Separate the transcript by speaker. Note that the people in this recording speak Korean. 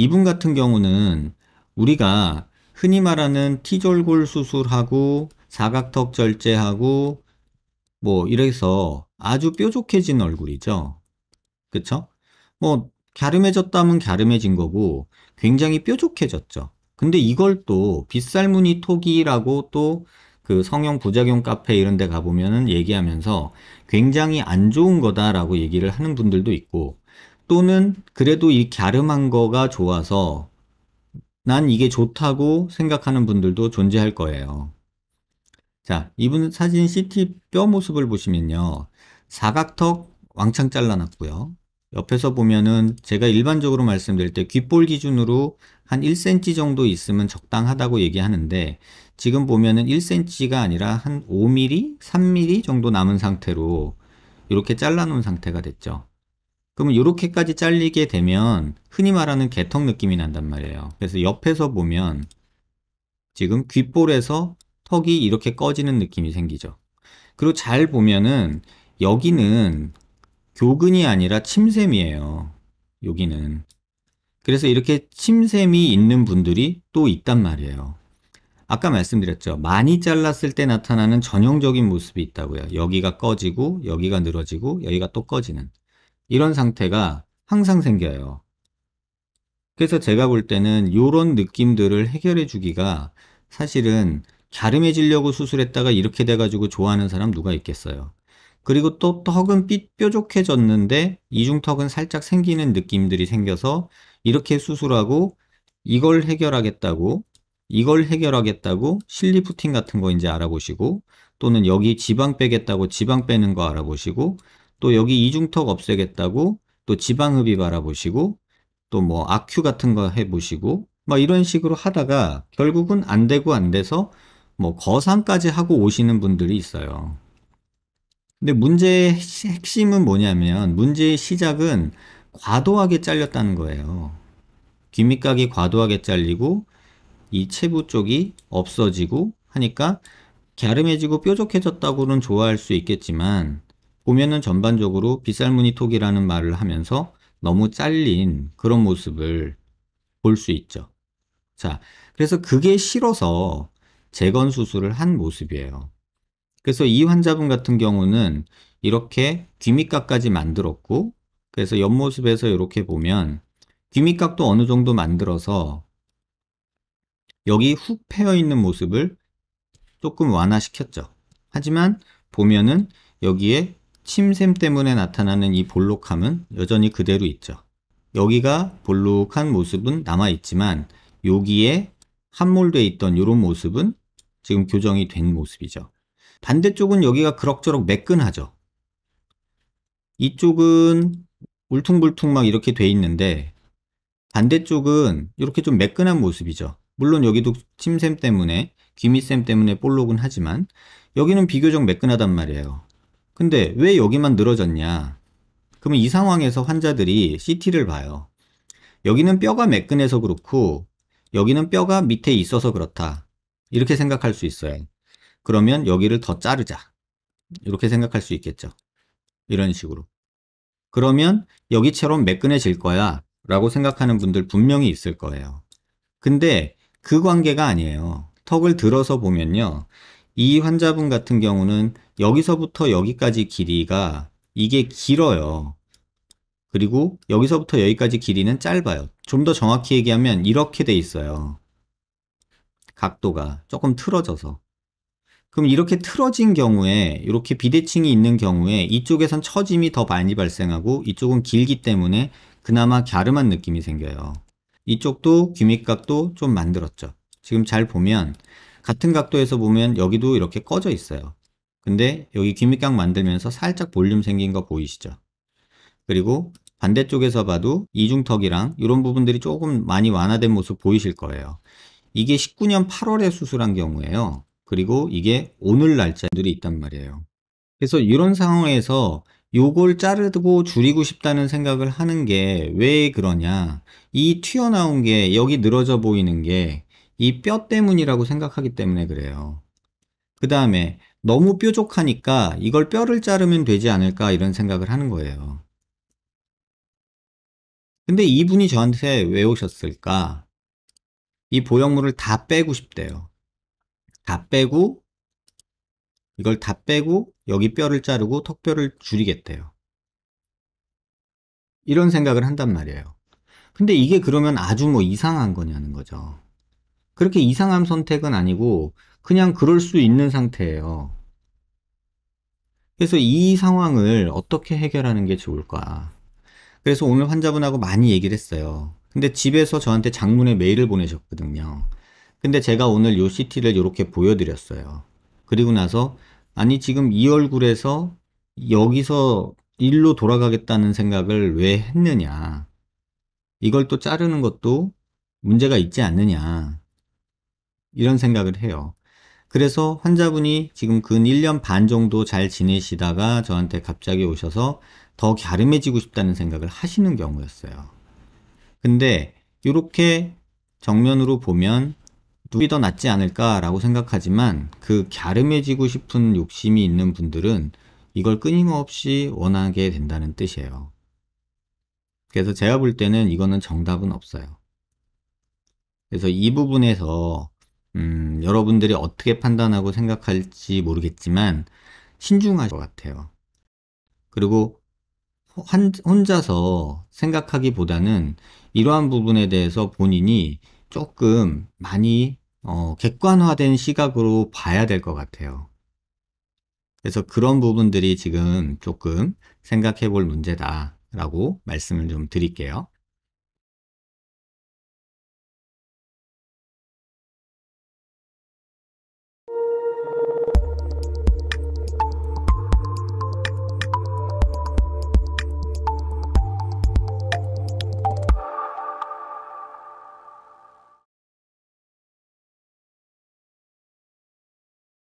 Speaker 1: 이분 같은 경우는 우리가 흔히 말하는 티졸골 수술하고 사각턱 절제하고 뭐 이래서 아주 뾰족해진 얼굴이죠. 그쵸? 뭐 갸름해졌다면 갸름해진 거고 굉장히 뾰족해졌죠. 근데 이걸 또 빗살무늬 토기라고 또 그 성형 부작용 카페 이런 데 가보면은 얘기하면서 굉장히 안 좋은 거다라고 얘기를 하는 분들도 있고 또는 그래도 이 갸름한 거가 좋아서 난 이게 좋다고 생각하는 분들도 존재할 거예요. 자, 이분 사진 CT 뼈 모습을 보시면요. 사각턱 왕창 잘라놨고요. 옆에서 보면은 제가 일반적으로 말씀드릴 때 귓볼 기준으로 한 1cm 정도 있으면 적당하다고 얘기하는데 지금 보면은 1cm가 아니라 한 5mm, 3mm 정도 남은 상태로 이렇게 잘라놓은 상태가 됐죠. 그러면 이렇게까지 잘리게 되면 흔히 말하는 개턱 느낌이 난단 말이에요. 그래서 옆에서 보면 지금 귓볼에서 턱이 이렇게 꺼지는 느낌이 생기죠. 그리고 잘 보면은 여기는 교근이 아니라 침샘이에요. 여기는. 그래서 이렇게 침샘이 있는 분들이 또 있단 말이에요. 아까 말씀드렸죠. 많이 잘랐을 때 나타나는 전형적인 모습이 있다고요. 여기가 꺼지고 여기가 늘어지고 여기가 또 꺼지는. 이런 상태가 항상 생겨요. 그래서 제가 볼 때는 이런 느낌들을 해결해 주기가 사실은 갸름해지려고 수술했다가 이렇게 돼가지고 좋아하는 사람 누가 있겠어요. 그리고 또 턱은 삐뾰족해졌는데 이중턱은 살짝 생기는 느낌들이 생겨서 이렇게 수술하고 이걸 해결하겠다고 이걸 해결하겠다고 실리프팅 같은 거 이제 알아보시고 또는 여기 지방 빼겠다고 지방 빼는 거 알아보시고 또 여기 이중턱 없애겠다고 또 지방흡입 바라보시고 또 뭐 아큐 같은 거 해보시고 막 뭐 이런 식으로 하다가 결국은 안 되고 안 돼서 뭐 거상까지 하고 오시는 분들이 있어요. 근데 문제의 핵심은 뭐냐면 문제의 시작은 과도하게 잘렸다는 거예요. 귀밑각이 과도하게 잘리고 이 체부 쪽이 없어지고 하니까 갸름해지고 뾰족해졌다고는 좋아할 수 있겠지만 보면은 전반적으로 빗살무늬 톡이라는 말을 하면서 너무 잘린 그런 모습을 볼 수 있죠. 자, 그래서 그게 싫어서 재건 수술을 한 모습이에요. 그래서 이 환자분 같은 경우는 이렇게 귀밑각까지 만들었고, 그래서 옆모습에서 이렇게 보면 귀밑각도 어느 정도 만들어서 여기 훅 패여 있는 모습을 조금 완화시켰죠. 하지만 보면은 여기에 침샘 때문에 나타나는 이 볼록함은 여전히 그대로 있죠. 여기가 볼록한 모습은 남아있지만 여기에 함몰되어 있던 이런 모습은 지금 교정이 된 모습이죠. 반대쪽은 여기가 그럭저럭 매끈하죠. 이쪽은 울퉁불퉁 막 이렇게 돼 있는데 반대쪽은 이렇게 좀 매끈한 모습이죠. 물론 여기도 침샘 때문에 귀밑샘 때문에 볼록은 하지만 여기는 비교적 매끈하단 말이에요. 근데 왜 여기만 늘어졌냐? 그러면 이 상황에서 환자들이 CT를 봐요. 여기는 뼈가 매끈해서 그렇고 여기는 뼈가 밑에 있어서 그렇다. 이렇게 생각할 수 있어요. 그러면 여기를 더 자르자. 이렇게 생각할 수 있겠죠. 이런 식으로. 그러면 여기처럼 매끈해질 거야 라고 생각하는 분들 분명히 있을 거예요. 근데 그 관계가 아니에요. 턱을 들어서 보면요. 이 환자분 같은 경우는 여기서부터 여기까지 길이가 이게 길어요. 그리고 여기서부터 여기까지 길이는 짧아요. 좀 더 정확히 얘기하면 이렇게 돼 있어요. 각도가 조금 틀어져서. 그럼 이렇게 틀어진 경우에 이렇게 비대칭이 있는 경우에 이쪽에선 처짐이 더 많이 발생하고 이쪽은 길기 때문에 그나마 갸름한 느낌이 생겨요. 이쪽도 귀밑각도 좀 만들었죠. 지금 잘 보면 같은 각도에서 보면 여기도 이렇게 꺼져 있어요. 근데 여기 귀밑각 만들면서 살짝 볼륨 생긴 거 보이시죠? 그리고 반대쪽에서 봐도 이중턱이랑 이런 부분들이 조금 많이 완화된 모습 보이실 거예요. 이게 19년 8월에 수술한 경우에요. 그리고 이게 오늘 날짜들이 있단 말이에요. 그래서 이런 상황에서 요걸 자르고 줄이고 싶다는 생각을 하는 게 왜 그러냐. 이 튀어나온 게 여기 늘어져 보이는 게 이 뼈 때문이라고 생각하기 때문에 그래요. 그 다음에 너무 뾰족하니까 이걸 뼈를 자르면 되지 않을까 이런 생각을 하는 거예요. 근데 이분이 저한테 왜 오셨을까? 이 보형물을 다 빼고 싶대요. 다 빼고 이걸 다 빼고 여기 뼈를 자르고 턱뼈를 줄이겠대요. 이런 생각을 한단 말이에요. 근데 이게 그러면 아주 뭐 이상한 거냐는 거죠. 그렇게 이상한 선택은 아니고 그냥 그럴 수 있는 상태예요. 그래서 이 상황을 어떻게 해결하는 게 좋을까? 그래서 오늘 환자분하고 많이 얘기를 했어요. 근데 집에서 저한테 장문의 메일을 보내셨거든요. 근데 제가 오늘 요 CT를 이렇게 보여드렸어요. 그리고 나서 아니 지금 이 얼굴에서 여기서 일로 돌아가겠다는 생각을 왜 했느냐. 이걸 또 자르는 것도 문제가 있지 않느냐. 이런 생각을 해요. 그래서 환자분이 지금 근 1년 반 정도 잘 지내시다가 저한테 갑자기 오셔서 더 갸름해지고 싶다는 생각을 하시는 경우였어요. 근데 이렇게 정면으로 보면 누이 더 낫지 않을까라고 생각하지만 그 갸름해지고 싶은 욕심이 있는 분들은 이걸 끊임없이 원하게 된다는 뜻이에요. 그래서 제가 볼 때는 이거는 정답은 없어요. 그래서 이 부분에서 음, 여러분들이 어떻게 판단하고 생각할지 모르겠지만 신중할 것 같아요. 그리고 혼자서 생각하기보다는 이러한 부분에 대해서 본인이 조금 많이 어, 객관화된 시각으로 봐야 될 것 같아요. 그래서 그런 부분들이 지금 조금 생각해 볼 문제다라고 말씀을 좀 드릴게요.